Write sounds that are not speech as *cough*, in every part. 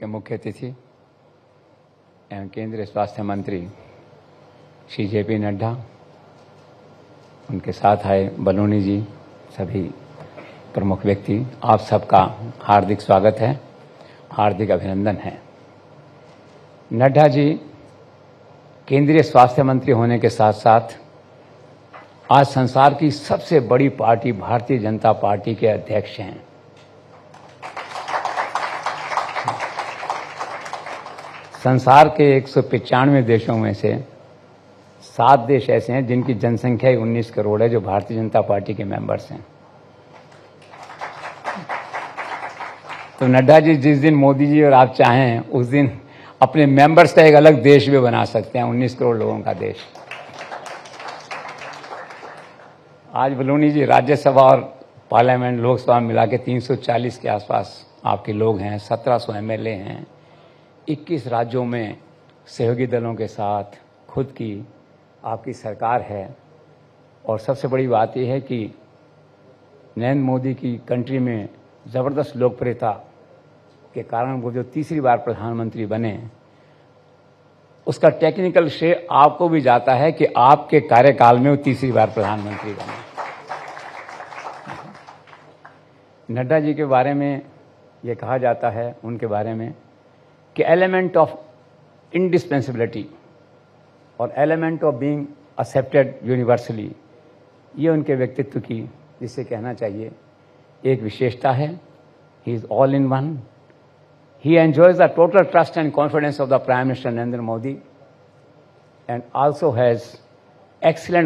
के मुख्य अतिथि एवं केंद्रीय स्वास्थ्य मंत्री श्री जे पी नड्डा उनके साथ आए बलूनी जी सभी प्रमुख व्यक्ति आप सबका हार्दिक स्वागत है हार्दिक अभिनंदन है नड्डा जी केंद्रीय स्वास्थ्य मंत्री होने के साथ साथ आज संसार की सबसे बड़ी पार्टी भारतीय जनता पार्टी के अध्यक्ष हैं संसार के एक देशों में से सात देश ऐसे हैं जिनकी जनसंख्या ही उन्नीस करोड़ है जो भारतीय जनता पार्टी के मेंबर्स हैं तो नड्डा जी जिस दिन मोदी जी और आप चाहें उस दिन अपने मेंबर्स का एक अलग देश भी बना सकते हैं 19 करोड़ लोगों का देश आज बलूनी जी राज्यसभा और पार्लियामेंट लोकसभा मिला के तीन के आसपास आपके लोग हैं सत्रह एमएलए हैं 21 राज्यों में सहयोगी दलों के साथ खुद की आपकी सरकार है और सबसे बड़ी बात यह है कि नरेंद्र मोदी की कंट्री में ज़बरदस्त लोकप्रियता के कारण वो जो तीसरी बार प्रधानमंत्री बने उसका टेक्निकल श्रेय आपको भी जाता है कि आपके कार्यकाल में वो तीसरी बार प्रधानमंत्री बने नड्डा जी के बारे में ये कहा जाता है उनके बारे में कि एलिमेंट ऑफ इंडिस्पेंसिबिलिटी और element of being accepted universally ये उनके व्यक्तित्व की जिसे कहना चाहिए एक विशेषता है he is all in one he enjoys the total trust and confidence of the prime minister Narendra Modi and also has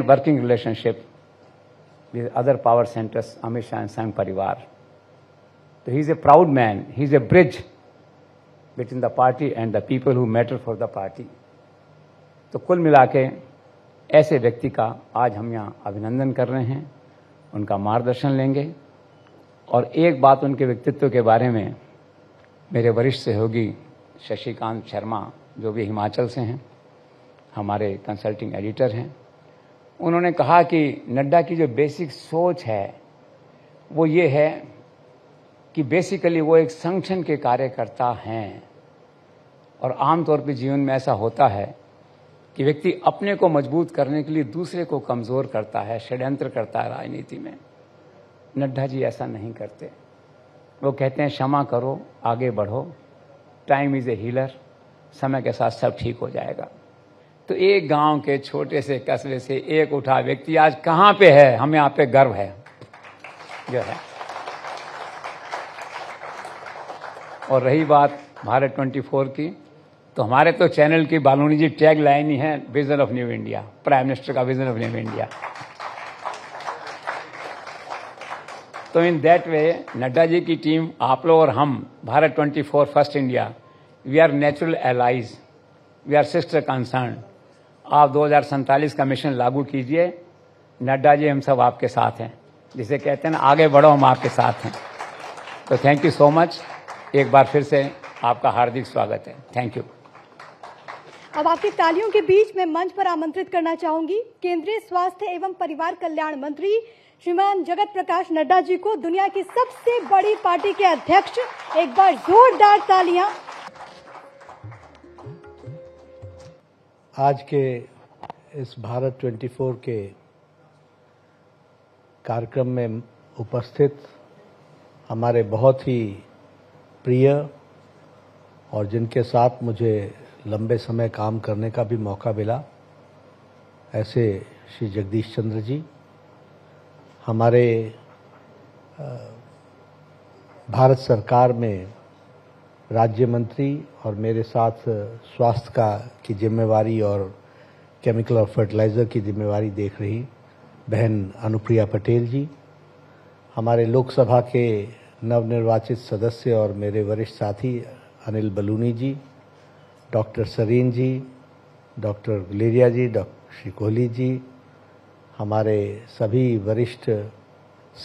working relationship with other power centres Amit Shah and Sangh Parivar तो he is a proud man he is a bridge between the party and the people who matter for the party तो कुल मिला के ऐसे व्यक्ति का आज हम यहाँ अभिनंदन कर रहे हैं उनका मार्गदर्शन लेंगे और एक बात उनके व्यक्तित्व के बारे में मेरे वरिष्ठ सहयोगी शशिकांत शर्मा जो भी हिमाचल से हैं हमारे कंसल्टिंग एडिटर हैं उन्होंने कहा कि नड्डा की जो बेसिक सोच है वो ये है कि बेसिकली वो एक संगठन के कार्यकर्ता हैं और आमतौर पर जीवन में ऐसा होता है कि व्यक्ति अपने को मजबूत करने के लिए दूसरे को कमजोर करता है षड्यंत्र करता है राजनीति में नड्ढा जी ऐसा नहीं करते वो कहते हैं क्षमा करो आगे बढ़ो टाइम इज ए हीलर समय के साथ सब ठीक हो जाएगा तो एक गांव के छोटे से कस्बे से एक उठा व्यक्ति आज कहाँ पे है हमें आप पे गर्व है जो है और रही बात भारत 24 की तो हमारे तो चैनल की बालूनी जी टैग लाइन ही है vision of new India prime minister का विजन ऑफ न्यू इंडिया तो इन दैट वे नड्डा जी की टीम आप लोग और हम Bharat 24 first India we are natural allies we are sister concern आप दो का मिशन लागू कीजिए नड्डा जी हम सब आपके साथ हैं जिसे कहते हैं ना आगे बढ़ो हम आपके साथ हैं तो थैंक यू सो मच एक बार फिर से आपका हार्दिक स्वागत है थैंक यू अब आपकी तालियों के बीच मैं मंच पर आमंत्रित करना चाहूंगी केंद्रीय स्वास्थ्य एवं परिवार कल्याण मंत्री श्रीमान जगत प्रकाश नड्डा जी को दुनिया की सबसे बड़ी पार्टी के अध्यक्ष एक बार जोरदार तालियां आज के इस भारत 24 के कार्यक्रम में उपस्थित हमारे बहुत ही प्रिय और जिनके साथ मुझे लंबे समय काम करने का भी मौका मिला ऐसे श्री जगदीश चंद्र जी हमारे भारत सरकार में राज्य मंत्री और मेरे साथ स्वास्थ्य का की जिम्मेवारी और केमिकल और फर्टिलाइज़र की जिम्मेवारी देख रही बहन अनुप्रिया पटेल जी हमारे लोकसभा के नवनिर्वाचित सदस्य और मेरे वरिष्ठ साथी Anil Baluni ji doctor Sareen ji doctor Guleria ji doctor Shri Kohli ji हमारे सभी वरिष्ठ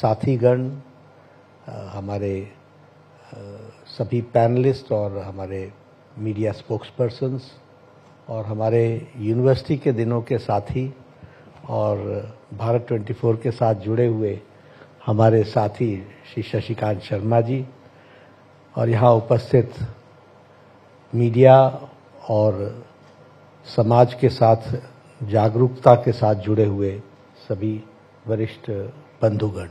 साथीगण हमारे सभी पैनलिस्ट और हमारे मीडिया स्पोक्स पर्सनस और हमारे यूनिवर्सिटी के दिनों के साथी और भारत 24 के साथ जुड़े हुए हमारे साथी श्री शशिकांत शर्मा जी और यहाँ उपस्थित मीडिया और समाज के साथ जागरूकता के साथ जुड़े हुए सभी वरिष्ठ बंधुगण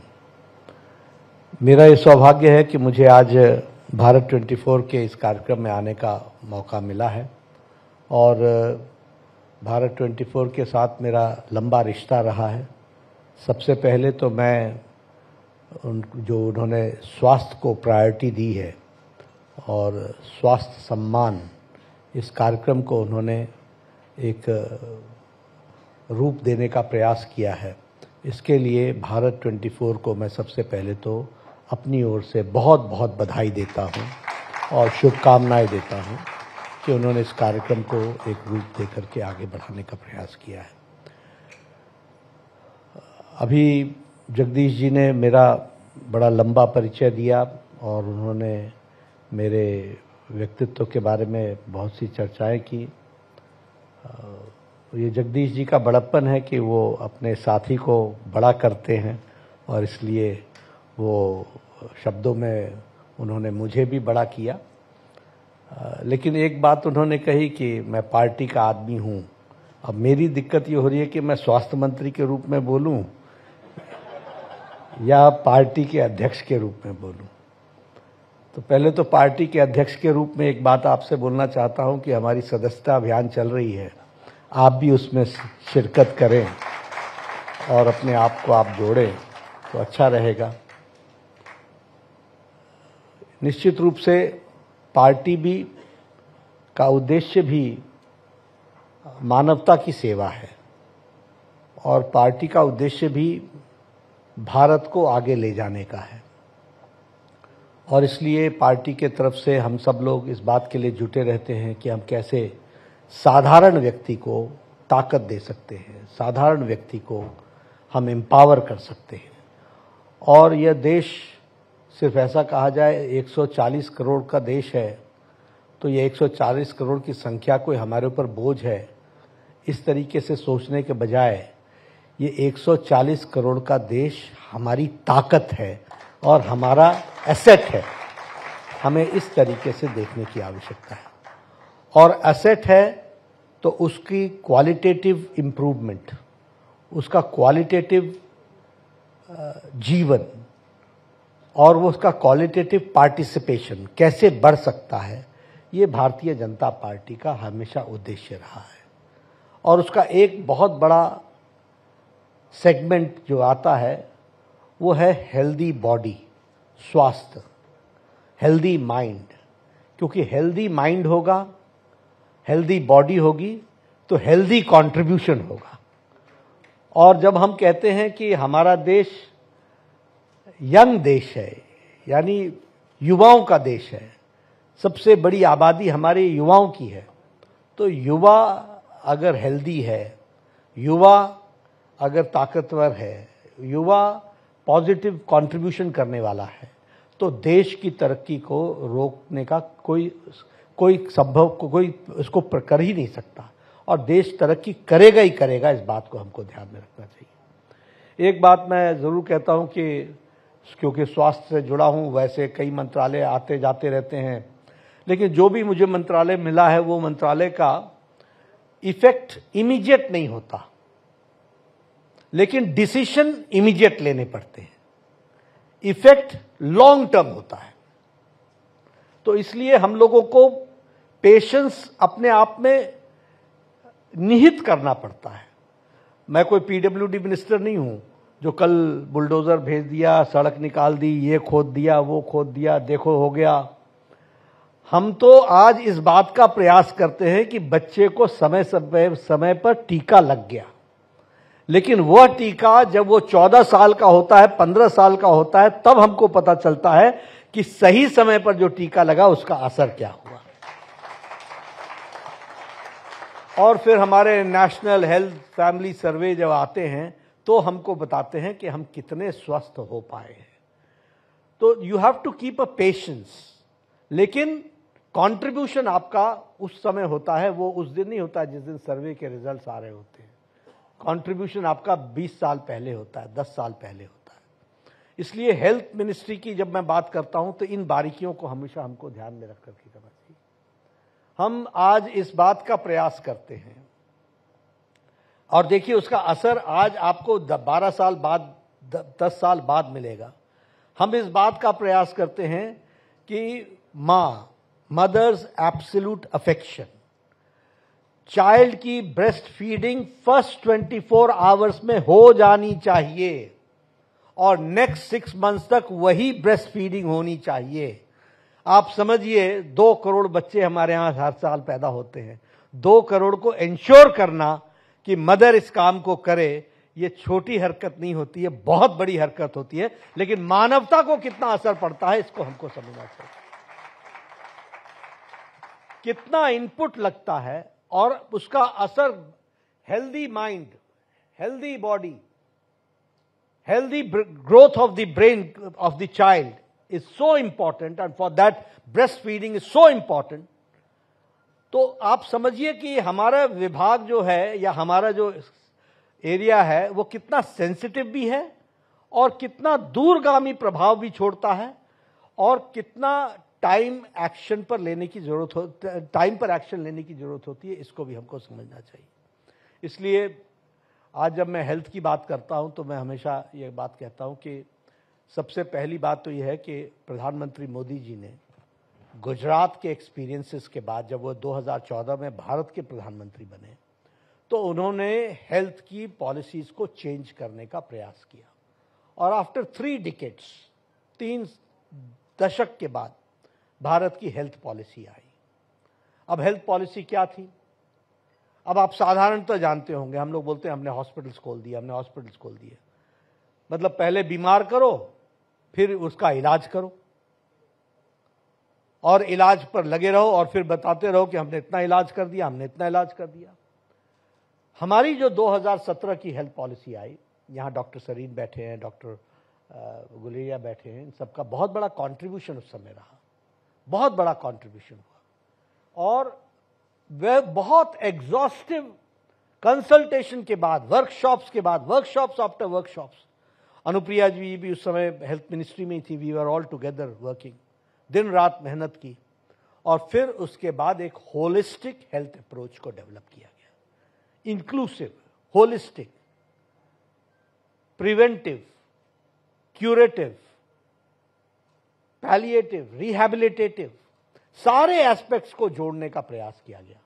मेरा ये सौभाग्य है कि मुझे आज भारत 24 के इस कार्यक्रम में आने का मौका मिला है और भारत 24 के साथ मेरा लंबा रिश्ता रहा है सबसे पहले तो मैं उन जो उन्होंने स्वास्थ्य को प्रायोरिटी दी है और स्वास्थ्य सम्मान इस कार्यक्रम को उन्होंने एक रूप देने का प्रयास किया है इसके लिए भारत 24 को मैं सबसे पहले तो अपनी ओर से बहुत बहुत बधाई देता हूँ और शुभकामनाएं देता हूँ कि उन्होंने इस कार्यक्रम को एक रूप दे करके आगे बढ़ाने का प्रयास किया है अभी जगदीश जी ने मेरा बड़ा लंबा परिचय दिया और उन्होंने मेरे व्यक्तित्व के बारे में बहुत सी चर्चाएं की ये जगदीश जी का बड़प्पन है कि वो अपने साथी को बड़ा करते हैं और इसलिए वो शब्दों में उन्होंने मुझे भी बड़ा किया लेकिन एक बात उन्होंने कही कि मैं पार्टी का आदमी हूँ अब मेरी दिक्कत ये हो रही है कि मैं स्वास्थ्य मंत्री के रूप में बोलूँ या पार्टी के अध्यक्ष के रूप में बोलूं तो पहले तो पार्टी के अध्यक्ष के रूप में एक बात आपसे बोलना चाहता हूं कि हमारी सदस्यता अभियान चल रही है आप भी उसमें शिरकत करें और अपने आप को आप जोड़ें तो अच्छा रहेगा निश्चित रूप से पार्टी भी का उद्देश्य भी मानवता की सेवा है और पार्टी का उद्देश्य भी भारत को आगे ले जाने का है और इसलिए पार्टी के तरफ से हम सब लोग इस बात के लिए जुटे रहते हैं कि हम कैसे साधारण व्यक्ति को ताकत दे सकते हैं साधारण व्यक्ति को हम एम्पावर कर सकते हैं और यह देश सिर्फ ऐसा कहा जाए 140 करोड़ का देश है तो यह 140 करोड़ की संख्या कोई हमारे ऊपर बोझ है इस तरीके से सोचने के बजाय ये 140 करोड़ का देश हमारी ताकत है और हमारा एसेट है हमें इस तरीके से देखने की आवश्यकता है और एसेट है तो उसकी क्वालिटेटिव इम्प्रूवमेंट उसका क्वालिटेटिव जीवन और वो उसका क्वालिटेटिव पार्टिसिपेशन कैसे बढ़ सकता है ये भारतीय जनता पार्टी का हमेशा उद्देश्य रहा है और उसका एक बहुत बड़ा सेगमेंट जो आता है वो है हेल्दी बॉडी स्वास्थ्य हेल्दी माइंड क्योंकि हेल्दी माइंड होगा हेल्दी बॉडी होगी तो हेल्दी कंट्रीब्यूशन होगा और जब हम कहते हैं कि हमारा देश यंग देश है यानी युवाओं का देश है सबसे बड़ी आबादी हमारे युवाओं की है तो युवा अगर हेल्दी है युवा अगर ताकतवर है युवा पॉजिटिव कंट्रीब्यूशन करने वाला है तो देश की तरक्की को रोकने का कोई कोई संभव को, कोई इसको कर ही नहीं सकता और देश तरक्की करेगा ही करेगा इस बात को हमको ध्यान में रखना चाहिए एक बात मैं ज़रूर कहता हूँ कि क्योंकि स्वास्थ्य से जुड़ा हूँ वैसे कई मंत्रालय आते जाते रहते हैं लेकिन जो भी मुझे मंत्रालय मिला है वो मंत्रालय का इफेक्ट इमीडिएट नहीं होता लेकिन डिसीशन इमीडिएट लेने पड़ते हैं इफेक्ट लॉन्ग टर्म होता है तो इसलिए हम लोगों को पेशेंस अपने आप में निहित करना पड़ता है मैं कोई पीडब्ल्यूडी मिनिस्टर नहीं हूं जो कल बुलडोजर भेज दिया सड़क निकाल दी ये खोद दिया वो खोद दिया देखो हो गया हम तो आज इस बात का प्रयास करते हैं कि बच्चे को समय समय समय पर टीका लग गया लेकिन वह टीका जब वो चौदह साल का होता है पंद्रह साल का होता है तब हमको पता चलता है कि सही समय पर जो टीका लगा उसका असर क्या हुआ और फिर हमारे नेशनल हेल्थ फैमिली सर्वे जब आते हैं तो हमको बताते हैं कि हम कितने स्वस्थ हो पाए हैं तो you have to keep a patience लेकिन कंट्रीब्यूशन आपका उस समय होता है वो उस दिन नहीं होता जिस दिन सर्वे के रिजल्ट्स आ रहे होते हैं कंट्रीब्यूशन आपका 20 साल पहले होता है 10 साल पहले होता है इसलिए हेल्थ मिनिस्ट्री की जब मैं बात करता हूं तो इन बारीकियों को हमेशा हमको ध्यान में रख करके करना चाहिए हम आज इस बात का प्रयास करते हैं और देखिए उसका असर आज आपको बारह साल बाद दस साल बाद मिलेगा हम इस बात का प्रयास करते हैं कि माँ मदर्स एब्सोल्यूट अफेक्शन चाइल्ड की ब्रेस्ट फीडिंग फर्स्ट 24 आवर्स में हो जानी चाहिए और नेक्स्ट सिक्स मंथ्स तक वही ब्रेस्ट फीडिंग होनी चाहिए आप समझिए दो करोड़ बच्चे हमारे यहां हर साल पैदा होते हैं दो करोड़ को इंश्योर करना कि मदर इस काम को करे ये छोटी हरकत नहीं होती है बहुत बड़ी हरकत होती है लेकिन मानवता को कितना असर पड़ता है इसको हमको समझना चाहिए कितना इनपुट लगता है और उसका असर healthy mind healthy body healthy growth of the brain of the child is so important and for that breast feeding is so important तो आप समझिए कि हमारा विभाग जो है या हमारा जो एरिया है वो कितना सेंसिटिव भी है और कितना दूरगामी प्रभाव भी छोड़ता है और कितना टाइम एक्शन पर लेने की जरूरत हो टाइम पर एक्शन लेने की जरूरत होती है इसको भी हमको समझना चाहिए इसलिए आज जब मैं हेल्थ की बात करता हूं तो मैं हमेशा ये बात कहता हूं कि सबसे पहली बात तो यह है कि प्रधानमंत्री मोदी जी ने गुजरात के एक्सपीरियंसेस के बाद जब वो 2014 में भारत के प्रधानमंत्री बने तो उन्होंने हेल्थ की पॉलिसीज को चेंज करने का प्रयास किया और आफ्टर थ्री डिकेट्स तीन दशक के बाद भारत की हेल्थ पॉलिसी आई अब हेल्थ पॉलिसी क्या थी अब आप साधारणतः जानते होंगे हम लोग बोलते हैं हमने हॉस्पिटल्स खोल दिए हमने हॉस्पिटल्स खोल दिए मतलब पहले बीमार करो फिर उसका इलाज करो और इलाज पर लगे रहो और फिर बताते रहो कि हमने इतना इलाज कर दिया हमने इतना इलाज कर दिया हमारी जो 2017 की हेल्थ पॉलिसी आई यहाँ डॉक्टर सरीन बैठे हैं डॉक्टर गुलेरिया बैठे हैं इन सबका बहुत बड़ा कॉन्ट्रीब्यूशन उस समय रहा बहुत बड़ा कॉन्ट्रीब्यूशन हुआ और वह बहुत एग्जॉस्टिव कंसल्टेशन के बाद वर्कशॉप्स के बाद workshops after workshops Anupriya ji भी उस समय हेल्थ मिनिस्ट्री में थी we are all together working दिन रात मेहनत की और फिर उसके बाद एक होलिस्टिक हेल्थ अप्रोच को डेवलप किया गया inclusive holistic preventive curative palliative rehabilitative सारे एस्पेक्ट्स को जोड़ने का प्रयास किया गया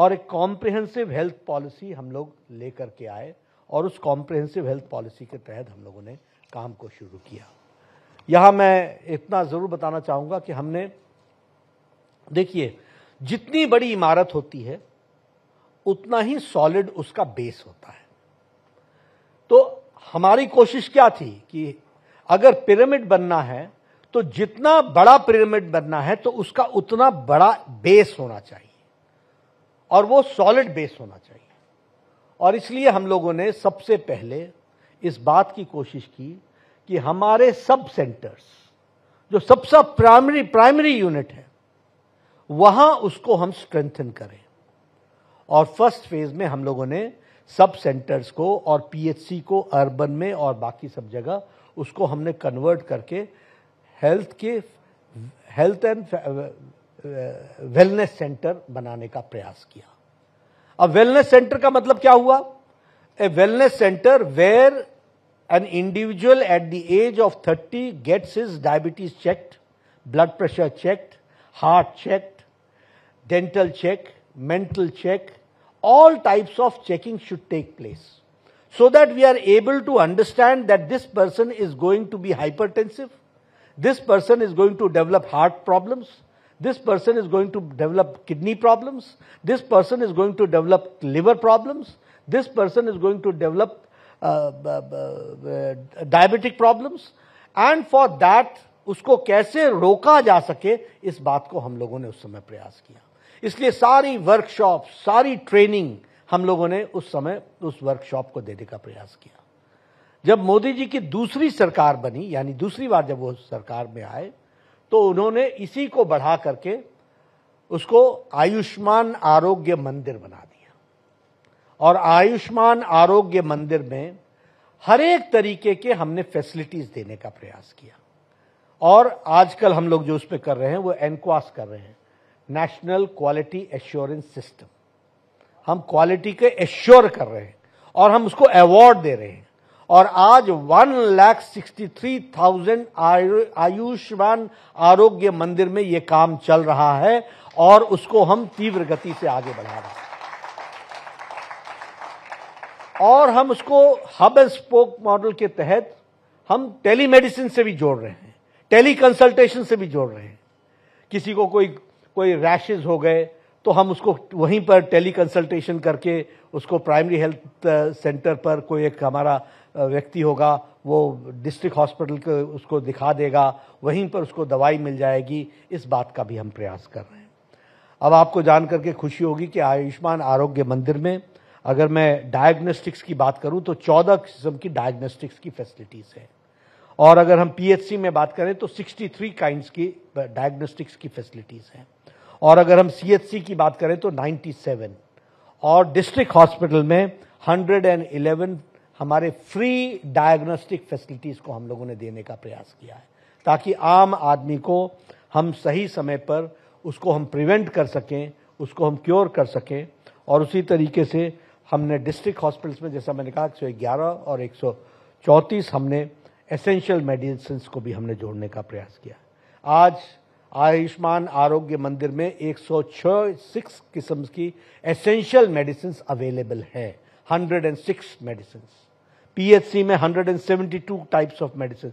और एक कॉम्प्रिहेंसिव हेल्थ पॉलिसी हम लोग लेकर के आए और उस कॉम्प्रिहेंसिव हेल्थ पॉलिसी के तहत हम लोगों ने काम को शुरू किया यहां मैं इतना ज़रूर बताना चाहूंगा कि हमने देखिए जितनी बड़ी इमारत होती है उतना ही सॉलिड उसका बेस होता है तो हमारी कोशिश क्या थी कि अगर पिरामिड बनना है तो जितना बड़ा पिरामिड बनना है तो उसका उतना बड़ा बेस होना चाहिए और वो सॉलिड बेस होना चाहिए और इसलिए हम लोगों ने सबसे पहले इस बात की कोशिश की कि हमारे सब सेंटर्स जो सबसे प्राइमरी प्राइमरी यूनिट है वहां उसको हम स्ट्रेंथन करें और फर्स्ट फेज में हम लोगों ने सब सेंटर्स को और पीएचसी को अर्बन में और बाकी सब जगह उसको हमने कन्वर्ट करके हेल्थ के हेल्थ एंड वेलनेस सेंटर बनाने का प्रयास किया अब वेलनेस सेंटर का मतलब क्या हुआ a wellness centre where an individual at the age of thirty gets is diabetes check blood pressure check heart check dental check mental check all types of checking should take place so that we are able to understand that this person is going to be hypertensive tensive this person is going to develop heart problems this person is going to develop kidney problems this person is going to develop liver problems this person is going to develop uh, uh, uh diabetic problems and for that उसको कैसे रोका जा सके इस बात को हम लोगों ने उस समय प्रयास किया इसलिए सारी वर्कशॉप सारी ट्रेनिंग हम लोगों ने उस समय उस वर्कशॉप को देने का प्रयास किया जब मोदी जी की दूसरी सरकार बनी यानी दूसरी बार जब वो सरकार में आए तो उन्होंने इसी को बढ़ा करके उसको आयुष्मान आरोग्य मंदिर बना दिया और आयुष्मान आरोग्य मंदिर में हर एक तरीके के हमने फैसिलिटीज देने का प्रयास किया और आजकल हम लोग जो उस पर कर रहे हैं वो एनक्वास कर रहे हैं नेशनल क्वालिटी एश्योरेंस सिस्टम हम क्वालिटी के एश्योर कर रहे हैं और हम उसको अवार्ड दे रहे हैं और आज one lakh sixty three thousand Ayushman Arogya Mandir में ये काम चल रहा है और उसको हम तीव्र गति से आगे बढ़ा रहे हैं और हम उसको हब एंड स्पोक मॉडल के तहत हम टेलीमेडिसिन से भी जोड़ रहे हैं टेली कंसल्टेशन से भी जोड़ रहे हैं किसी को कोई कोई रैशेज हो गए तो हम उसको वहीं पर टेली कंसल्टेशन करके उसको प्राइमरी हेल्थ सेंटर पर कोई एक हमारा व्यक्ति होगा वो डिस्ट्रिक्ट हॉस्पिटल के उसको दिखा देगा वहीं पर उसको दवाई मिल जाएगी इस बात का भी हम प्रयास कर रहे हैं अब आपको जान करके खुशी होगी कि आयुष्मान आरोग्य मंदिर में अगर मैं डायग्नोस्टिक्स की बात करूं तो चौदह किस्म की डायग्नोस्टिक्स की फैसिलिटीज़ है और अगर हम पीएचसी में बात करें तो 63 थ्री काइंड्स की डायग्नोस्टिक्स की फैसिलिटीज़ हैं और अगर हम सीएचसी की बात करें तो 97 और डिस्ट्रिक्ट हॉस्पिटल में 111 हमारे फ्री डायग्नोस्टिक फैसिलिटीज़ को हम लोगों ने देने का प्रयास किया है ताकि आम आदमी को हम सही समय पर उसको हम प्रिवेंट कर सकें उसको हम क्योर कर सकें और उसी तरीके से हमने डिस्ट्रिक्ट हॉस्पिटल्स में जैसा मैंने कहा एक सौ ग्यारह और एक सौ चौंतीस हमने एसेंशियल मेडिसिन को भी हमने जोड़ने का प्रयास किया आज आयुष्मान आरोग्य मंदिर में 106 सिक्स किस्म की एसेंशियल मेडिसिन अवेलेबल है 106 मेडिसिन पीएचसी में 172 types of medicine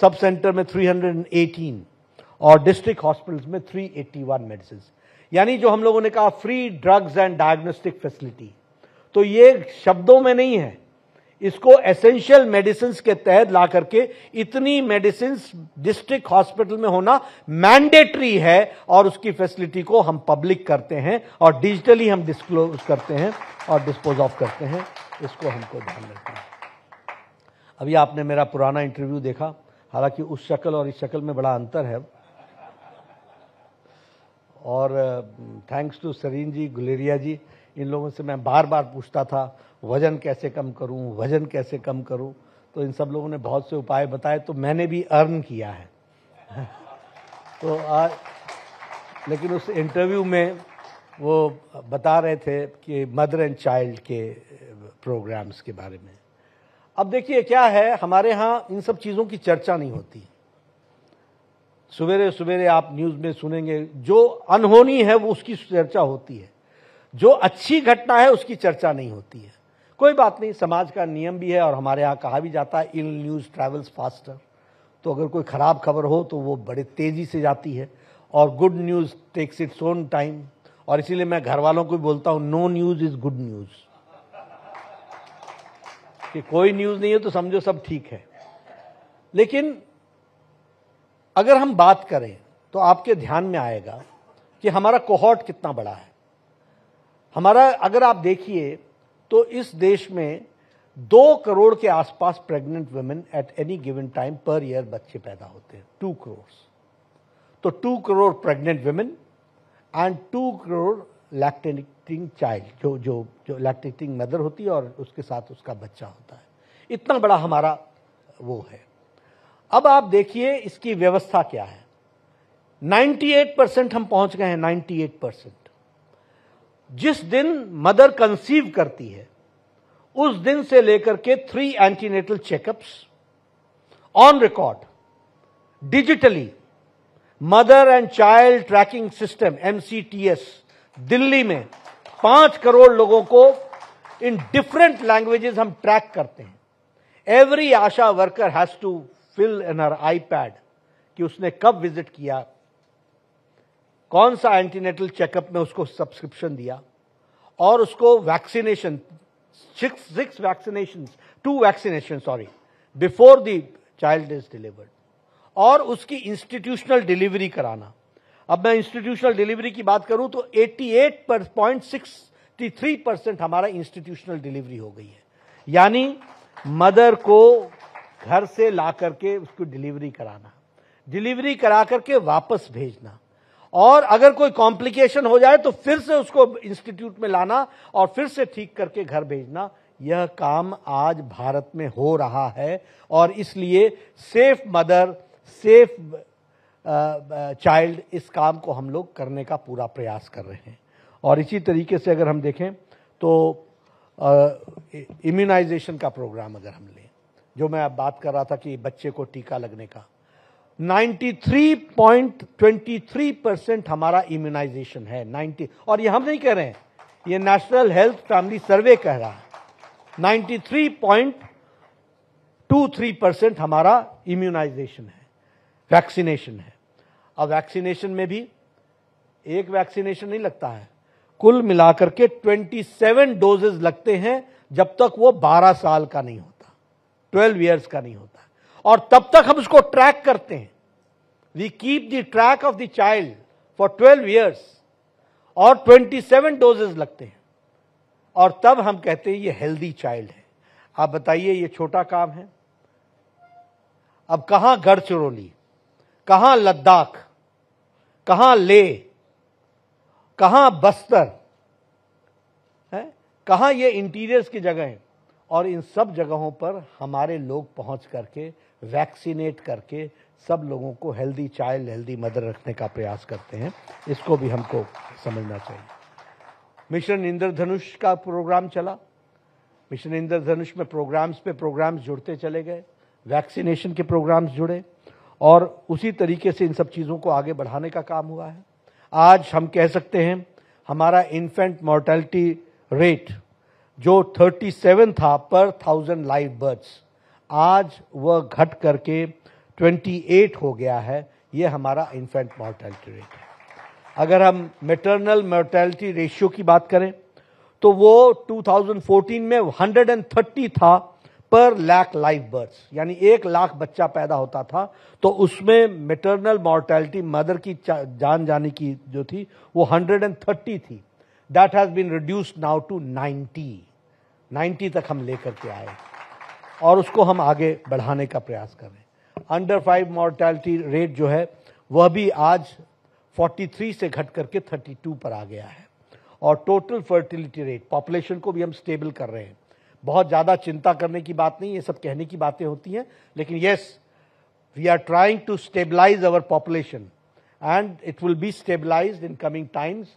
sub centre में 318 और डिस्ट्रिक्ट हॉस्पिटल्स में 381 मेडिसिन यानी जो हम लोगों ने कहा free drugs and diagnostic facility तो ये शब्दों में नहीं है इसको एसेंशियल मेडिसिन के तहत ला करके इतनी मेडिसिन डिस्ट्रिक्ट हॉस्पिटल में होना मैंडेटरी है और उसकी फैसिलिटी को हम पब्लिक करते हैं और डिजिटली हम डिस्क्लोज करते हैं और डिस्पोज ऑफ करते हैं इसको हमको ध्यान रखना है अभी आपने मेरा पुराना इंटरव्यू देखा हालांकि उस शक्ल और इस शक्ल में बड़ा अंतर है और थैंक्स टू सरीन जी गुलेरिया जी इन लोगों से मैं बार बार पूछता था वजन कैसे कम करूं वजन कैसे कम करूं तो इन सब लोगों ने बहुत से उपाय बताए तो मैंने भी अर्न किया है *laughs* तो आज लेकिन उस इंटरव्यू में वो बता रहे थे कि मदर एंड चाइल्ड के प्रोग्राम्स के बारे में अब देखिए क्या है हमारे यहाँ इन सब चीज़ों की चर्चा नहीं होती सवेरे सवेरे आप न्यूज़ में सुनेंगे जो अनहोनी है वो उसकी चर्चा होती है जो अच्छी घटना है उसकी चर्चा नहीं होती है कोई बात नहीं समाज का नियम भी है और हमारे यहाँ कहा भी जाता है इल न्यूज़ ट्रेवल्स फास्टर तो अगर कोई ख़राब खबर हो तो वो बड़े तेज़ी से जाती है और good news takes its own time और इसीलिए मैं घर वालों को भी बोलता हूँ no news is good news कि कोई न्यूज नहीं है तो समझो सब ठीक है लेकिन अगर हम बात करें तो आपके ध्यान में आएगा कि हमारा कोहॉट कितना बड़ा है हमारा अगर आप देखिए तो इस देश में दो करोड़ के आसपास pregnant women at any given time per year बच्चे पैदा होते हैं टू करोड़ तो two crore pregnant women and two crore lactating child जो जो जो लैक्टेटिंग मदर होती है और उसके साथ उसका बच्चा होता है इतना बड़ा हमारा वो है अब आप देखिए इसकी व्यवस्था क्या है 98 परसेंट हम पहुंच गए हैं 98 परसेंट जिस दिन मदर कंसीव करती है उस दिन से लेकर के three antenatal checkups on record digitally mother and child tracking system MCTS Delhi में पांच करोड़ लोगों को इन डिफरेंट लैंग्वेजेस हम ट्रैक करते हैं every ASHA worker has to fill in her iPad कि उसने कब विजिट किया कौन सा एंटीनेटल चेकअप में उसको सब्सक्रिप्शन दिया और उसको vaccination six six vaccination two vaccination sorry before the child is delivered और उसकी इंस्टीट्यूशनल डिलीवरी कराना अब मैं इंस्टीट्यूशनल डिलीवरी की बात करूं तो पर थ्री परसेंट हमारा इंस्टीट्यूशनल डिलीवरी हो गई है यानी मदर को घर से ला करके उसको डिलीवरी कराना डिलीवरी करा करके वापस भेजना और अगर कोई कॉम्प्लिकेशन हो जाए तो फिर से उसको इंस्टीट्यूट में लाना और फिर से ठीक करके घर भेजना यह काम आज भारत में हो रहा है और इसलिए सेफ मदर सेफ चाइल्ड इस काम को हम लोग करने का पूरा प्रयास कर रहे हैं और इसी तरीके से अगर हम देखें तो इम्यूनाइजेशन का प्रोग्राम अगर हम लें जो मैं अब बात कर रहा था कि बच्चे को टीका लगने का 93.23 परसेंट हमारा इम्यूनाइजेशन है 90 और ये हम नहीं कह रहे हैं ये नेशनल हेल्थ फैमिली सर्वे कह रहा है 93.23 परसेंट हमारा इम्यूनाइजेशन है वैक्सीनेशन है अब वैक्सीनेशन में भी एक वैक्सीनेशन नहीं लगता है कुल मिलाकर के 27 डोजेज लगते हैं जब तक वो 12 साल का नहीं होता 12 इयर्स का नहीं होता और तब तक हम उसको ट्रैक करते हैं we keep the track of the child for 12 years और 27 डोजेज लगते हैं और तब हम कहते हैं ये हेल्दी चाइल्ड है आप बताइए ये छोटा काम है अब कहां चुरोली कहां लद्दाख कहां ले कहां बस्तर है कहां ये इंटीरियर्स की जगह है और इन सब जगहों पर हमारे लोग पहुंच करके वैक्सीनेट करके सब लोगों को हेल्दी चाइल्ड हेल्दी मदर रखने का प्रयास करते हैं इसको भी हमको समझना चाहिए मिशन इंद्रधनुष का प्रोग्राम चला मिशन इंद्रधनुष में प्रोग्राम्स पे प्रोग्राम्स जुड़ते चले गए वैक्सीनेशन के प्रोग्राम्स जुड़े और उसी तरीके से इन सब चीज़ों को आगे बढ़ाने का काम हुआ है आज हम कह सकते हैं हमारा इन्फेंट मॉर्टेलिटी रेट जो 37 था पर थाउजेंड लाइव बर्थ्स आज वह घट करके 28 हो गया है ये हमारा इन्फेंट मॉर्टेलिटी रेट है अगर हम मेटर्नल मॉर्टेलिटी रेशियो की बात करें तो वो 2014 में 130 था पर लाख लाइव बर्थ यानी एक लाख बच्चा पैदा होता था तो उसमें मेटरनल मॉर्टेलिटी मदर की जान जाने की जो थी वो 130 थी that has been reduced now to 90 90 तक हम लेकर के आए और उसको हम आगे बढ़ाने का प्रयास कर रहे हैं अंडर फाइव मॉर्टेलिटी रेट जो है वह भी आज 43 से घट करके 32 पर आ गया है और टोटल फर्टिलिटी रेट पॉपुलेशन को भी हम स्टेबल कर रहे हैं बहुत ज़्यादा चिंता करने की बात नहीं ये सब कहने की बातें होती हैं लेकिन yes we are trying to stabilise our population and it will be stabilise in coming times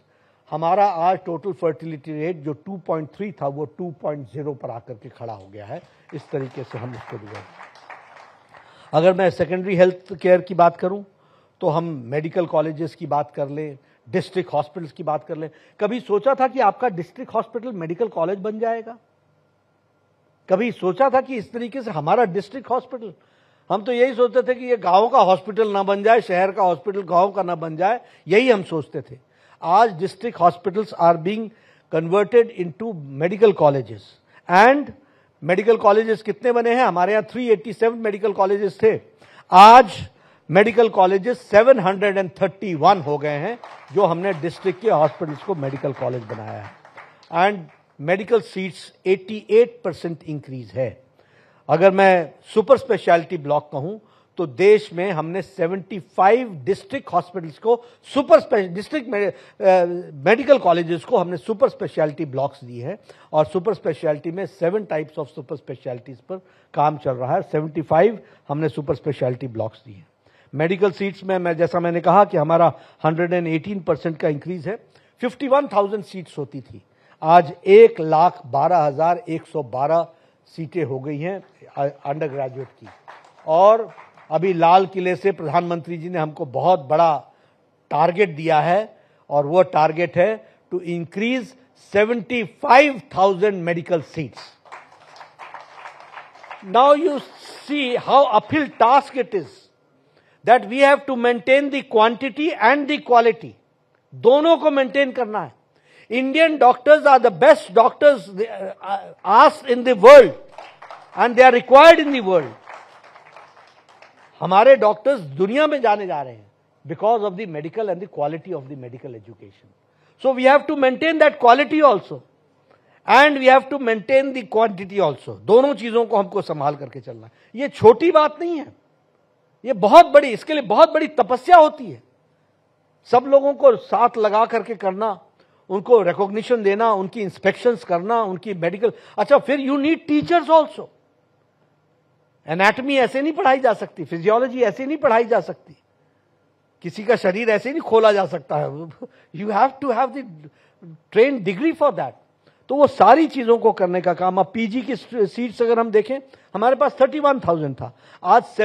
हमारा आज टोटल फर्टिलिटी रेट जो 2.3 था वो 2.0 पर आकर के खड़ा हो गया है इस तरीके से हम उसको दिखाए अगर मैं सेकेंडरी हेल्थ केयर की बात करूं तो हम मेडिकल कॉलेजेस की बात कर लें डिस्ट्रिक्ट हॉस्पिटल्स की बात कर लें कभी सोचा था कि आपका डिस्ट्रिक्ट हॉस्पिटल मेडिकल कॉलेज बन जाएगा कभी सोचा था कि इस तरीके से हमारा डिस्ट्रिक्ट हॉस्पिटल हम तो यही सोचते थे कि ये गांव का हॉस्पिटल ना बन जाए शहर का हॉस्पिटल गांव का ना बन जाए यही हम सोचते थे आज district hospitals are being converted into medical colleges and medical colleges कितने बने हैं हमारे यहाँ 387 मेडिकल कॉलेजेस थे आज मेडिकल कॉलेजेस 731 हो गए हैं जो हमने डिस्ट्रिक्ट के हॉस्पिटल्स को मेडिकल कॉलेज बनाया है and medical seats 88 percent increase है अगर मैं सुपर स्पेशलिटी ब्लॉक कहूं तो देश में हमने 75 डिस्ट्रिक्ट हॉस्पिटल्स को सुपर डिस्ट्रिक्ट मेडिकल कॉलेजेस को हमने सुपर स्पेशलिटी ब्लॉक्स दी हैं और सुपर स्पेशलिटी में seven types of super specialities पर काम चल रहा है 75 हमने सुपर स्पेशलिटी ब्लॉक्स दी हैं मेडिकल सीट्स में मैं जैसा मैंने कहा कि हमारा 118 परसेंट का इंक्रीज है 51,000 सीट्स होती थी आज एक लाख बारह हज़ार एक सौ बारह सीटें हो गई हैं अंडर ग्रेजुएट की और अभी लाल किले से प्रधानमंत्री जी ने हमको बहुत बड़ा टारगेट दिया है और वो टारगेट है to increase seventy five thousand medical seats now you see how uphill task it is that we have to maintain the quantity and the quality दोनों को मेंटेन करना है Indian doctors are the best doctors uh, uh, asked in the world and they are required in the world. हमारे doctors दुनिया में जाने जा रहे हैं because of the medical and the quality of the medical education so we have to maintain that quality also and we have to maintain the quantity also दोनों चीजों को हमको संभाल करके चलना है ये छोटी बात नहीं है ये बहुत बड़ी इसके लिए बहुत बड़ी तपस्या होती है सब लोगों को साथ लगा करके करना उनको रिकॉग्निशन देना उनकी इंस्पेक्शंस करना उनकी मेडिकल अच्छा फिर you need teachers also anatomy ऐसे नहीं पढ़ाई जा सकती फिजियोलॉजी ऐसे नहीं पढ़ाई जा सकती किसी का शरीर ऐसे नहीं खोला जा सकता है you have to have the train degree for that तो वो सारी चीजों को करने का काम अब पीजी की सीट्स अगर हम देखें हमारे पास थाउजेंड था आज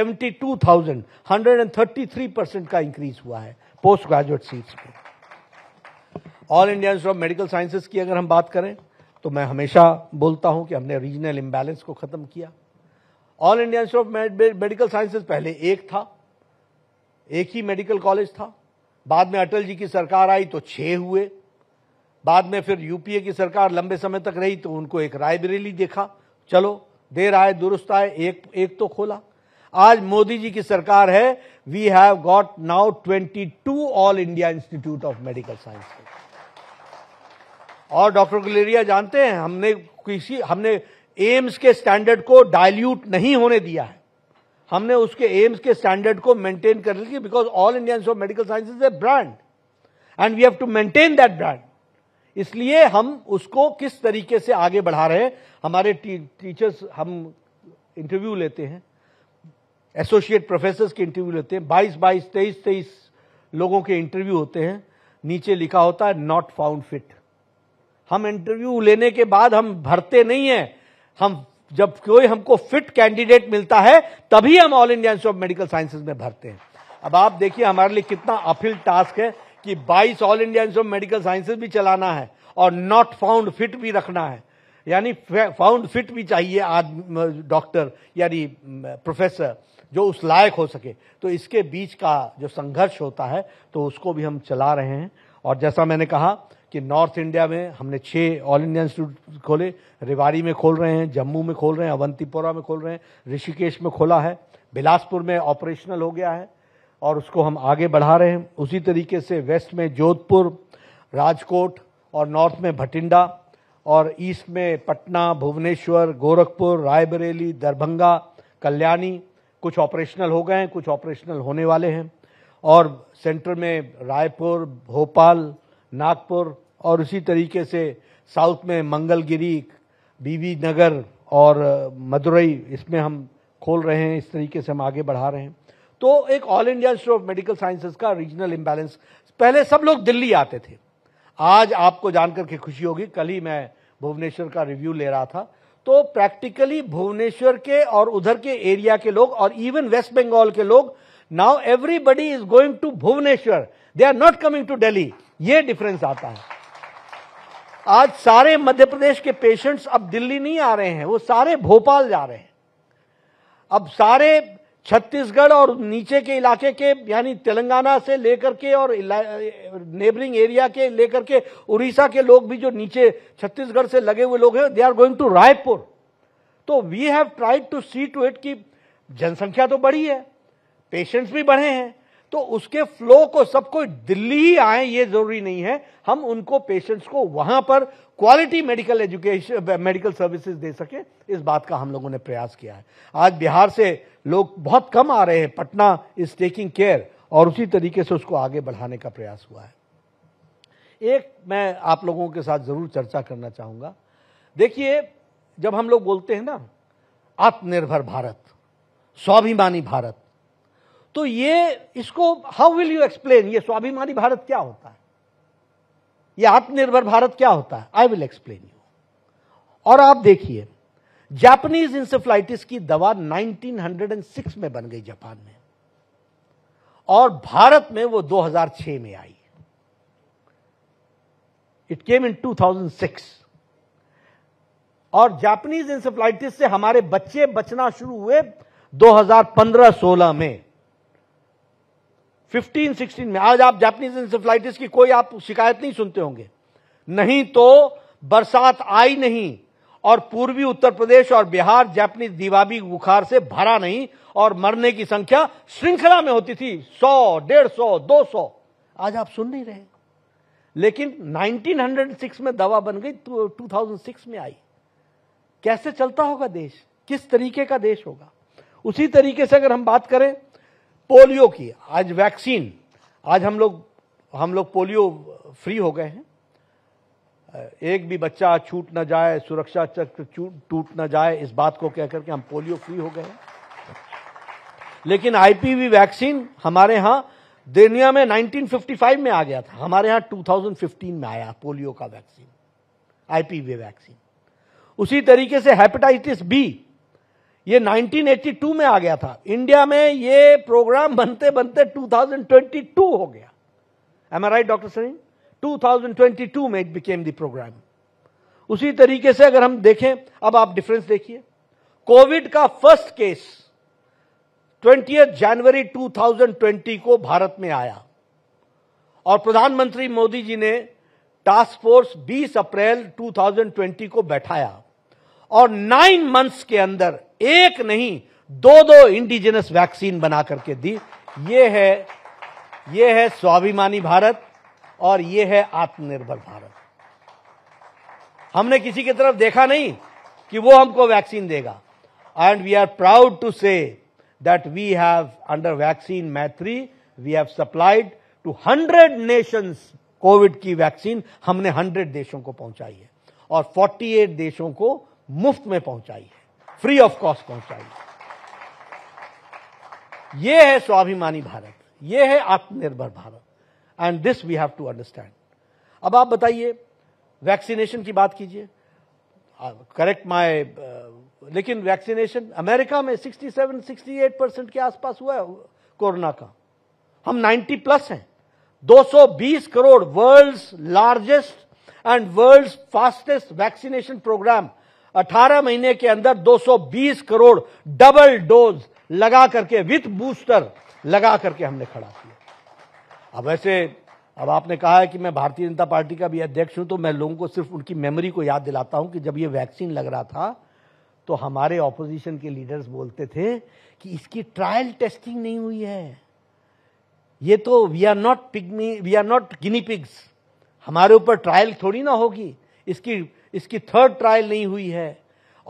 थर्टी थ्री परसेंट का इंक्रीज हुआ है पोस्ट ग्रेजुएट सीट्स पर All India Institute of Medical Sciences की अगर हम बात करें तो मैं हमेशा बोलता हूं कि हमने रीजनल इम्बैलेंस को ख़त्म किया All India Institute of Medical Sciences पहले एक था एक ही मेडिकल कॉलेज था बाद में अटल जी की सरकार आई तो छह हुए बाद में फिर यूपीए की सरकार लंबे समय तक रही तो उनको एक रायबरेली देखा चलो देर आए दुरुस्त आए एक एक तो खोला आज मोदी जी की सरकार है we have got now 22 All India Institute of Medical Sciences और डॉक्टर गुलेरिया जानते हैं हमने किसी हमने एम्स के स्टैंडर्ड को डायल्यूट नहीं होने दिया है हमने उसके एम्स के स्टैंडर्ड को मेंटेन कर लिया because All India of Medical Sciences a brand and we have to maintain that brand इसलिए हम उसको किस तरीके से आगे बढ़ा रहे हैं हमारे टी, टीचर्स हम इंटरव्यू लेते हैं एसोसिएट प्रोफेसर के इंटरव्यू लेते हैं बाईस बाईस तेईस तेईस लोगों के इंटरव्यू होते हैं नीचे लिखा होता है नॉट फाउंड फिट हम इंटरव्यू लेने के बाद हम भरते नहीं है हम जब कोई हमको फिट कैंडिडेट मिलता है तभी हम All India Institute of Medical Sciences में भरते हैं अब आप देखिए हमारे लिए कितना अफिल टास्क है कि 22 All India Institute of Medical Sciences भी चलाना है और नॉट फाउंड फिट भी रखना है यानी फाउंड फिट भी चाहिए आदमी डॉक्टर यानी प्रोफेसर जो उस लायक हो सके तो इसके बीच का जो संघर्ष होता है तो उसको भी हम चला रहे हैं और जैसा मैंने कहा कि नॉर्थ इंडिया में हमने छः ऑल इंडिया इंस्टीट्यूट खोले रेवाड़ी में खोल रहे हैं जम्मू में खोल रहे हैं अवंतीपुरा में खोल रहे हैं ऋषिकेश में खोला है बिलासपुर में ऑपरेशनल हो गया है और उसको हम आगे बढ़ा रहे हैं उसी तरीके से वेस्ट में जोधपुर राजकोट और नॉर्थ में भटिंडा और ईस्ट में पटना भुवनेश्वर गोरखपुर रायबरेली दरभंगा कल्याणी कुछ ऑपरेशनल हो गए हैं कुछ ऑपरेशनल होने वाले हैं और सेंटर में रायपुर भोपाल नागपुर और उसी तरीके से साउथ में मंगलगिरी बीवी नगर और मदुरई इसमें हम खोल रहे हैं इस तरीके से हम आगे बढ़ा रहे हैं तो एक All India Institute of Medical Sciences का रीजनल इम्बैलेंस पहले सब लोग दिल्ली आते थे आज आपको जानकर के खुशी होगी कल ही मैं भुवनेश्वर का रिव्यू ले रहा था तो प्रैक्टिकली भुवनेश्वर के और उधर के एरिया के लोग और इवन वेस्ट बंगाल के लोग now everybody is going to Bhubaneswar they are not coming to Delhi ये डिफरेंस आता है आज सारे मध्य प्रदेश के पेशेंट्स अब दिल्ली नहीं आ रहे हैं वो सारे भोपाल जा रहे हैं अब सारे छत्तीसगढ़ और नीचे के इलाके के यानी तेलंगाना से लेकर के और नेबरिंग एरिया के लेकर के उड़ीसा के लोग भी जो नीचे छत्तीसगढ़ से लगे हुए लोग हैं they are going to Raipur तो we have tried to see to it की जनसंख्या तो बड़ी है पेशेंट्स भी बढ़े हैं तो उसके फ्लो को सबको दिल्ली ही आए ये जरूरी नहीं है हम उनको पेशेंट्स को वहां पर quality medical education medical services दे सके इस बात का हम लोगों ने प्रयास किया है आज बिहार से लोग बहुत कम आ रहे हैं पटना इज टेकिंग केयर और उसी तरीके से उसको आगे बढ़ाने का प्रयास हुआ है एक मैं आप लोगों के साथ जरूर चर्चा करना चाहूंगा देखिए जब हम लोग बोलते हैं ना आत्मनिर्भर भारत स्वाभिमानी भारत तो ये इसको हाउ विल यू एक्सप्लेन ये स्वाभिमानी भारत क्या होता है ये आत्मनिर्भर भारत क्या होता है आई विल एक्सप्लेन यू और आप देखिए जापानीज इंसेफ्लाइटिस की दवा 1906 में बन गई जापान में और भारत में वो 2006 में आई इट केम इन 2006 और जापानीज इंसेफ्लाइटिस से हमारे बच्चे बचना शुरू हुए 2015-16 में फिफ्टीन सिक्सटीन में आज आप जापानीज इंसेफ्लाइटिस की कोई आप शिकायत नहीं सुनते होंगे नहीं तो बरसात आई नहीं और पूर्वी उत्तर प्रदेश और बिहार जापानीज दीवाबी बुखार से भरा नहीं और मरने की संख्या श्रृंखला में होती थी सौ डेढ़ सौ दो सौ आज आप सुन नहीं रहे लेकिन 1906 में दवा बन गई 2006 तो में आई कैसे चलता होगा देश किस तरीके का देश होगा उसी तरीके से अगर हम बात करें पोलियो की आज वैक्सीन आज हम लोग हम लोग पोलियो फ्री हो गए हैं एक भी बच्चा छूट ना जाए सुरक्षा चक्र टूट ना जाए इस बात को कहकर के हम पोलियो फ्री हो गए हैं लेकिन आईपीवी वैक्सीन हमारे यहां दुनिया में 1955 में आ गया था हमारे यहां 2015 में आया पोलियो का वैक्सीन आईपीवी वैक्सीन उसी तरीके से हेपेटाइटिस बी ये 1982 में आ गया था इंडिया में ये प्रोग्राम बनते बनते 2022 हो गया am I right doctor Sareen 2022 में इट बिकेम द प्रोग्राम उसी तरीके से अगर हम देखें अब आप डिफरेंस देखिए कोविड का फर्स्ट केस ट्वेंटी जनवरी 2020 को भारत में आया और प्रधानमंत्री मोदी जी ने टास्क फोर्स 20 अप्रैल 2020 को बैठाया और नाइन मंथ्स के अंदर एक नहीं दो दो इंडिजिनस वैक्सीन बना करके दी ये है ये है स्वाभिमानी भारत और ये है आत्मनिर्भर भारत हमने किसी की तरफ देखा नहीं कि वो हमको वैक्सीन देगा and we are proud to say that we have under vaccine Maitri we have supplied to hundred nations COVID की वैक्सीन हमने हंड्रेड देशों को पहुंचाई है और फोर्टी एट देशों को मुफ्त में पहुंचाई है फ्री ऑफ कॉस्ट पहुंचाई है यह है स्वाभिमानी भारत यह है Atmanirbhar Bharat and this we have to understand अब आप बताइए वैक्सीनेशन की बात कीजिए करेक्ट माय uh, लेकिन वैक्सीनेशन अमेरिका में 67 68 परसेंट के आसपास हुआ है कोरोना का हम 90 प्लस हैं 220 crore world's largest and world's fastest vaccination program 18 महीने के अंदर 220 करोड़ डबल डोज लगा करके विथ बूस्टर लगा करके हमने खड़ा किया अब ऐसे अब आपने कहा है कि मैं भारतीय जनता पार्टी का भी अध्यक्ष हूं तो मैं लोगों को सिर्फ उनकी मेमोरी को याद दिलाता हूं कि जब ये वैक्सीन लग रहा था तो हमारे ऑपोजिशन के लीडर्स बोलते थे कि इसकी ट्रायल टेस्टिंग नहीं हुई है ये तो we are not pig we are not guinea pigs हमारे ऊपर ट्रायल थोड़ी ना होगी इसकी इसकी थर्ड ट्रायल नहीं हुई है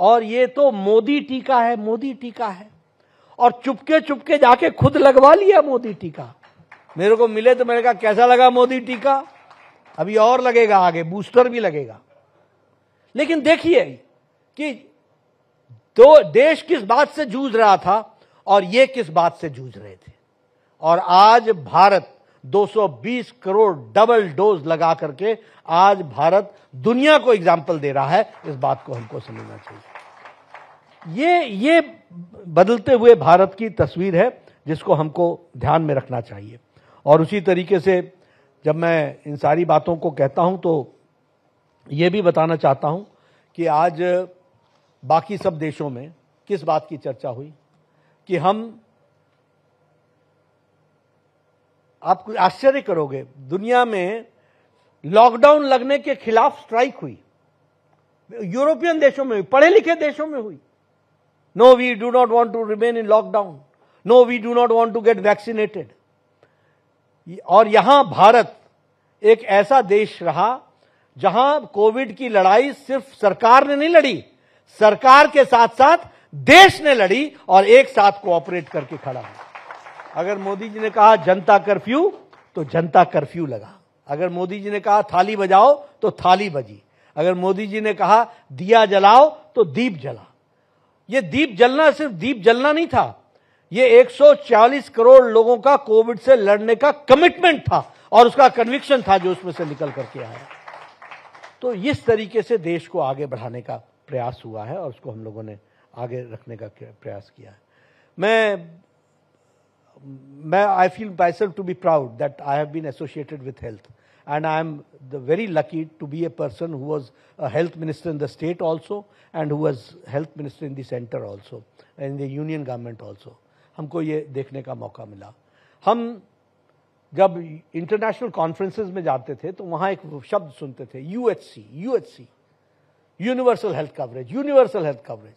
और ये तो मोदी टीका है मोदी टीका है और चुपके चुपके जाके खुद लगवा लिया मोदी टीका मेरे को मिले तो मैंने कहा कैसा लगा मोदी टीका अभी और लगेगा आगे बूस्टर भी लगेगा लेकिन देखिए कि दो देश किस बात से जूझ रहा था और ये किस बात से जूझ रहे थे और आज भारत 220 करोड़ डबल डोज लगा करके आज भारत दुनिया को एग्जाम्पल दे रहा है इस बात को हमको समझना चाहिए ये ये बदलते हुए भारत की तस्वीर है जिसको हमको ध्यान में रखना चाहिए और उसी तरीके से जब मैं इन सारी बातों को कहता हूं तो ये भी बताना चाहता हूं कि आज बाकी सब देशों में किस बात की चर्चा हुई कि हम आप कुछ आश्चर्य करोगे दुनिया में लॉकडाउन लगने के खिलाफ स्ट्राइक हुई यूरोपियन देशों में हुई पढ़े लिखे देशों में हुई no we do not want to remain in lockdown no we do not want to get vaccinated और यहां भारत एक ऐसा देश रहा जहां कोविड की लड़ाई सिर्फ सरकार ने नहीं लड़ी सरकार के साथ साथ देश ने लड़ी और एक साथ कोऑपरेट करके खड़ा हुआ अगर मोदी जी ने कहा जनता कर्फ्यू तो जनता कर्फ्यू लगा अगर मोदी जी ने कहा थाली बजाओ तो थाली बजी अगर मोदी जी ने कहा दिया जलाओ तो दीप जला ये दीप जलना सिर्फ दीप जलना नहीं था ये 140 करोड़ लोगों का कोविड से लड़ने का कमिटमेंट था और उसका कन्विक्शन था जो उसमें से निकल करके आया तो इस तरीके से देश को आगे बढ़ाने का प्रयास हुआ है और उसको हम लोगों ने आगे रखने का प्रयास किया है मैं I feel myself to be proud that I have been associated with health. And I'm very lucky to be a person who was a health minister in the state also and who was health minister in the center also, in the union government also. हमको ये देखने का मौका मिला हम जब international conferences में जाते थे तो वहाँ एक शब्द सुनते थे UHC UHC universal health coverage universal health coverage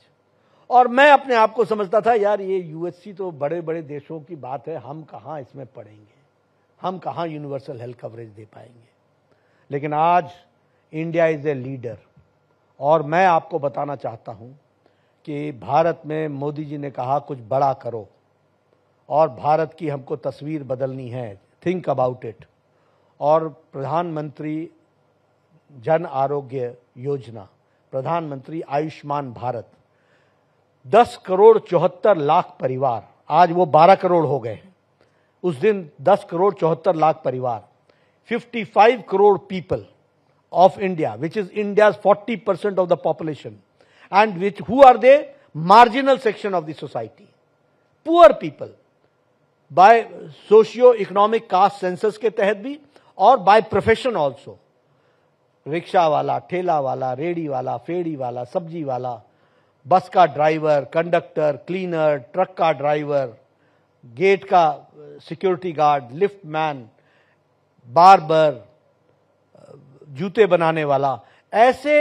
और मैं अपने आप को समझता था यार ये यूएससी तो बड़े बड़े देशों की बात है हम कहाँ इसमें पढ़ेंगे हम कहाँ यूनिवर्सल हेल्थ कवरेज दे पाएंगे लेकिन आज इंडिया इज़ ए लीडर और मैं आपको बताना चाहता हूँ कि भारत में मोदी जी ने कहा कुछ बड़ा करो और भारत की हमको तस्वीर बदलनी है थिंक अबाउट इट और प्रधानमंत्री जन आरोग्य योजना प्रधानमंत्री आयुष्मान भारत दस करोड़ चौहत्तर लाख परिवार आज वो बारह करोड़ हो गए हैं उस दिन दस करोड़ चौहत्तर लाख परिवार fifty five crore people of India which is India forty percent of the population and which who are they marginal section of the society poor people by socio economic caste census के तहत भी और बाय प्रोफेशन ऑल्सो रिक्शा वाला ठेला वाला ready वाला फेड़ी वाला सब्जी वाला बस का ड्राइवर कंडक्टर क्लीनर ट्रक का ड्राइवर गेट का security guard lift man barber जूते बनाने वाला ऐसे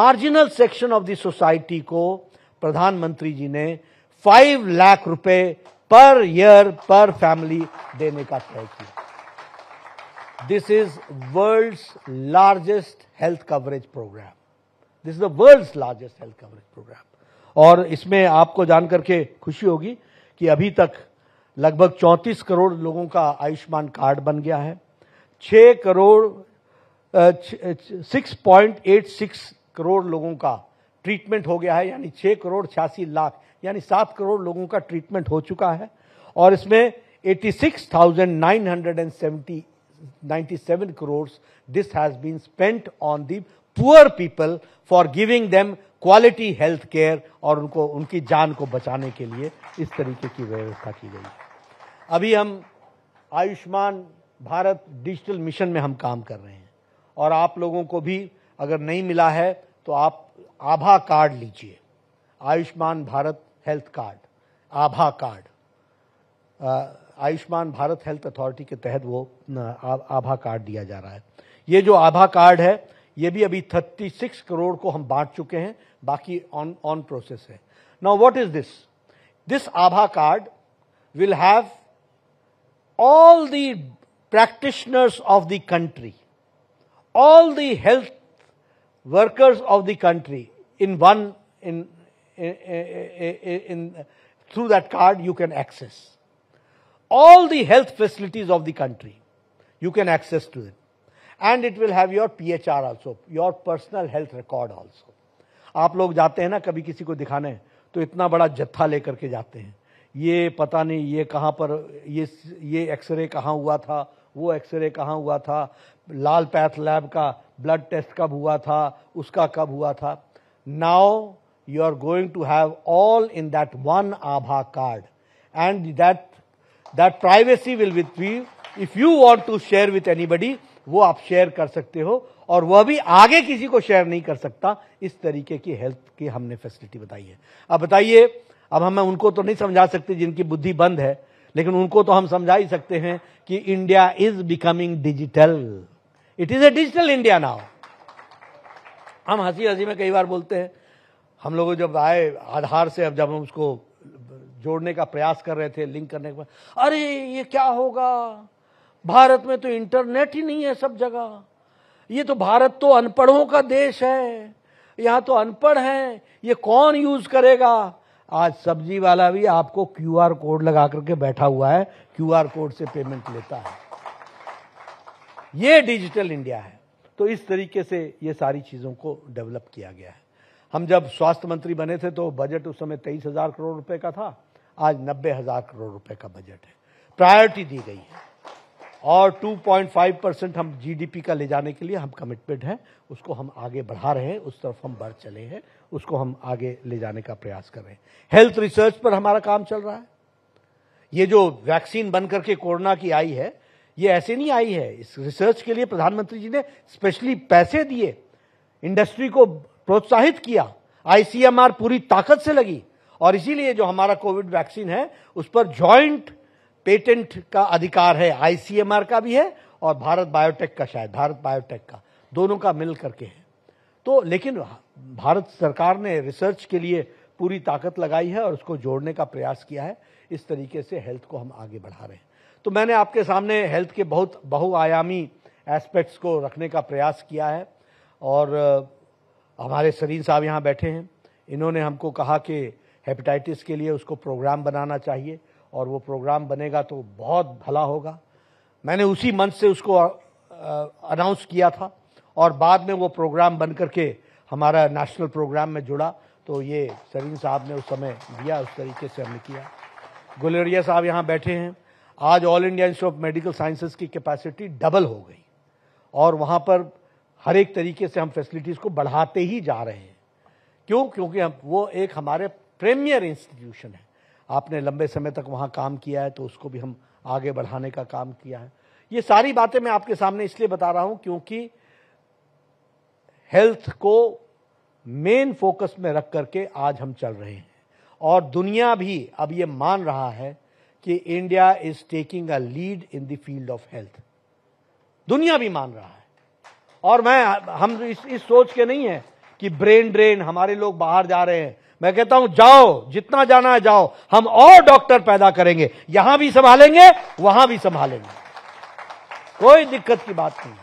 marginal section of the society को प्रधानमंत्री जी ने फाइव लाख रुपए पर ईयर पर फैमिली देने का तय किया this is world's largest health coverage program this is the world's largest health coverage program और इसमें आपको जान करके खुशी होगी कि अभी तक लगभग 34 करोड़ लोगों का आयुष्मान कार्ड बन गया है 6 करोड़ 6.86 एट सिक्स करोड़ लोगों का ट्रीटमेंट हो गया है यानी 6 करोड़ छियासी लाख यानी 7 करोड़ लोगों का ट्रीटमेंट हो चुका है और इसमें 86,997 97 crores this has been spent on the poor people for giving them quality health care और उनको उनकी जान को बचाने के लिए इस तरीके की व्यवस्था की गई अभी हम आयुष्मान भारत डिजिटल मिशन में हम काम कर रहे हैं और आप लोगों को भी अगर नहीं मिला है तो आप आभा कार्ड लीजिए आयुष्मान भारत हेल्थ कार्ड आभा card Ayushman Bharat health authority के तहत वो आभा कार्ड दिया जा रहा है ये जो आभा कार्ड है ये भी अभी 36 करोड़ को हम बांट चुके हैं बाकी ऑन ऑन प्रोसेस है now what is this this आभा will have all the practitioners of the country, all the health workers of the country in one, in, through that card you can access. All the health facilities of the country, you can access to them. And it will have your P H R also your personal health record also आप लोग जाते हैं ना कभी किसी को दिखाने तो इतना बड़ा जत्था लेकर के जाते हैं ये पता नहीं ये कहाँ पर ये ये एक्सरे कहाँ हुआ था वो एक्सरे कहाँ हुआ था लाल पैथ लैब का ब्लड टेस्ट कब हुआ था उसका कब हुआ था now you are going to have all in that one आभा card and that that privacy will with you if you want to share with buddy वो आप शेयर कर सकते हो और वह भी आगे किसी को शेयर नहीं कर सकता इस तरीके की हेल्थ की हमने फैसिलिटी बताई है अब बताइए अब हमें उनको तो नहीं समझा सकते जिनकी बुद्धि बंद है लेकिन उनको तो हम समझा ही सकते हैं कि India is becoming digital it is a digital India now हम हंसी हंसी में कई बार बोलते हैं हम लोग जब आए आधार से अब जब हम उसको जोड़ने का प्रयास कर रहे थे लिंक करने के बाद अरे ये क्या होगा भारत में तो इंटरनेट ही नहीं है सब जगह ये तो भारत तो अनपढ़ों का देश है यहाँ तो अनपढ़ है ये कौन यूज करेगा आज सब्जी वाला भी आपको क्यूआर कोड लगा करके बैठा हुआ है क्यूआर कोड से पेमेंट लेता है ये डिजिटल इंडिया है तो इस तरीके से ये सारी चीज़ों को डेवलप किया गया है हम जब स्वास्थ्य मंत्री बने थे तो बजट उस समय तेईस हजार करोड़ रुपए का था आज नब्बे हजार करोड़ रुपए का बजट है प्रायोरिटी दी गई है और 2.5 परसेंट हम जीडीपी का ले जाने के लिए हम कमिटमेंट है उसको हम आगे बढ़ा रहे हैं उस तरफ हम बढ़ चले हैं उसको हम आगे ले जाने का प्रयास कर रहे हैं हेल्थ रिसर्च पर हमारा काम चल रहा है ये जो वैक्सीन बन करके कोरोना की आई है ये ऐसे नहीं आई है इस रिसर्च के लिए प्रधानमंत्री जी ने स्पेशली पैसे दिए इंडस्ट्री को प्रोत्साहित किया आईसीएमआर पूरी ताकत से लगी और इसीलिए जो हमारा कोविड वैक्सीन है उस पर ज्वाइंट पेटेंट का अधिकार है आईसीएमआर का भी है और भारत बायोटेक का शायद भारत बायोटेक का दोनों का मिल करके है तो लेकिन भारत सरकार ने रिसर्च के लिए पूरी ताकत लगाई है और उसको जोड़ने का प्रयास किया है इस तरीके से हेल्थ को हम आगे बढ़ा रहे हैं तो मैंने आपके सामने हेल्थ के बहुत बहुआयामी एस्पेक्ट्स को रखने का प्रयास किया है और हमारे सरीन साहब यहाँ बैठे हैं इन्होंने हमको कहा कि हेपेटाइटिस के लिए उसको प्रोग्राम बनाना चाहिए और वो प्रोग्राम बनेगा तो बहुत भला होगा मैंने उसी मंच से उसको अनाउंस किया था और बाद में वो प्रोग्राम बन करके हमारा नेशनल प्रोग्राम में जुड़ा तो ये सरीन साहब ने उस समय दिया उस तरीके से हमने किया गुलेरिया साहब यहाँ बैठे हैं आज All India Institute of Medical Sciences की कैपेसिटी डबल हो गई और वहाँ पर हर एक तरीके से हम फैसिलिटीज़ को बढ़ाते ही जा रहे हैं क्यों क्योंकि हम वो एक हमारे प्रीमियर इंस्टीट्यूशन है आपने लंबे समय तक वहाँ काम किया है तो उसको भी हम आगे बढ़ाने का काम किया है ये सारी बातें मैं आपके सामने इसलिए बता रहा हूं क्योंकि हेल्थ को मेन फोकस में रख करके आज हम चल रहे हैं और दुनिया भी अब ये मान रहा है कि India is taking a lead in the field of health दुनिया भी मान रहा है और मैं हम इस, इस सोच के नहीं है कि ब्रेन ड्रेन हमारे लोग बाहर जा रहे हैं मैं कहता हूं जाओ जितना जाना है जाओ हम और डॉक्टर पैदा करेंगे यहां भी संभालेंगे वहां भी संभालेंगे कोई दिक्कत की बात नहीं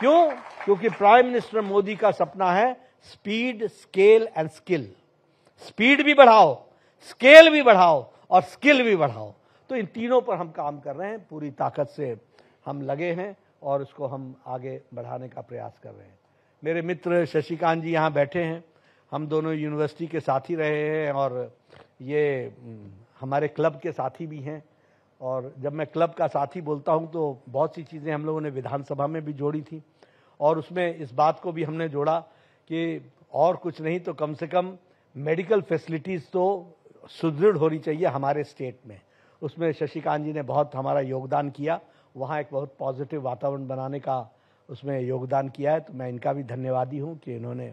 क्यों क्योंकि प्राइम मिनिस्टर मोदी का सपना है speed scale and skill speed भी बढ़ाओ स्केल भी बढ़ाओ और स्किल भी बढ़ाओ तो इन तीनों पर हम काम कर रहे हैं पूरी ताकत से हम लगे हैं और उसको हम आगे बढ़ाने का प्रयास कर रहे हैं मेरे मित्र शशिकांत जी यहाँ बैठे हैं हम दोनों यूनिवर्सिटी के साथी रहे हैं और ये हम्म, हमारे क्लब के साथी भी हैं और जब मैं क्लब का साथी बोलता हूं तो बहुत सी चीज़ें हम लोगों ने विधानसभा में भी जोड़ी थी और उसमें इस बात को भी हमने जोड़ा कि और कुछ नहीं तो कम से कम मेडिकल फैसिलिटीज़ तो सुदृढ़ होनी चाहिए हमारे स्टेट में उसमें शशिकांत जी ने बहुत हमारा योगदान किया वहाँ एक बहुत पॉजिटिव वातावरण बनाने का उसमें योगदान किया है तो मैं इनका भी धन्यवादी हूँ कि इन्होंने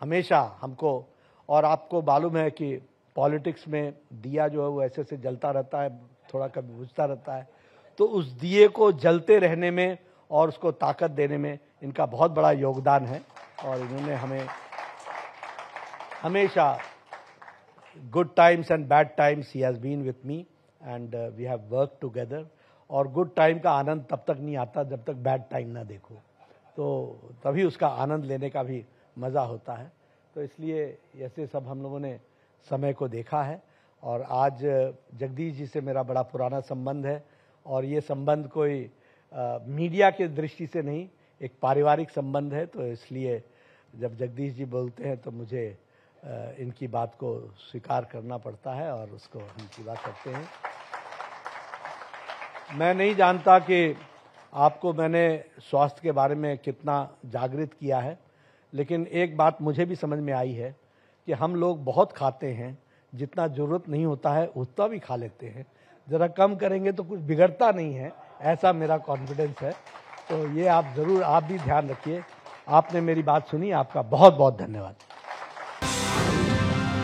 हमेशा हमको और आपको मालूम है कि पॉलिटिक्स में दिया जो है वो ऐसे ऐसे जलता रहता है थोड़ा कभी बुझता रहता है तो उस दिए को जलते रहने में और उसको ताकत देने में इनका बहुत बड़ा योगदान है और इन्होंने हमें हमेशा good times and bad times he has been with me and we have work together और गुड टाइम का आनंद तब तक नहीं आता जब तक बैड टाइम ना देखो तो तभी उसका आनंद लेने का भी मज़ा होता है तो इसलिए ऐसे सब हम लोगों ने समय को देखा है और आज जगदीश जी से मेरा बड़ा पुराना संबंध है और ये संबंध कोई आ, मीडिया के दृष्टि से नहीं एक पारिवारिक संबंध है तो इसलिए जब जगदीश जी बोलते हैं तो मुझे आ, इनकी बात को स्वीकार करना पड़ता है और उसको हम पूरा करते हैं मैं नहीं जानता कि आपको मैंने स्वास्थ्य के बारे में कितना जागृत किया है लेकिन एक बात मुझे भी समझ में आई है कि हम लोग बहुत खाते हैं जितना ज़रूरत नहीं होता है उतना भी खा लेते हैं ज़रा कम करेंगे तो कुछ बिगड़ता नहीं है ऐसा मेरा कॉन्फिडेंस है तो ये आप ज़रूर आप भी ध्यान रखिए आपने मेरी बात सुनी आपका बहुत बहुत धन्यवाद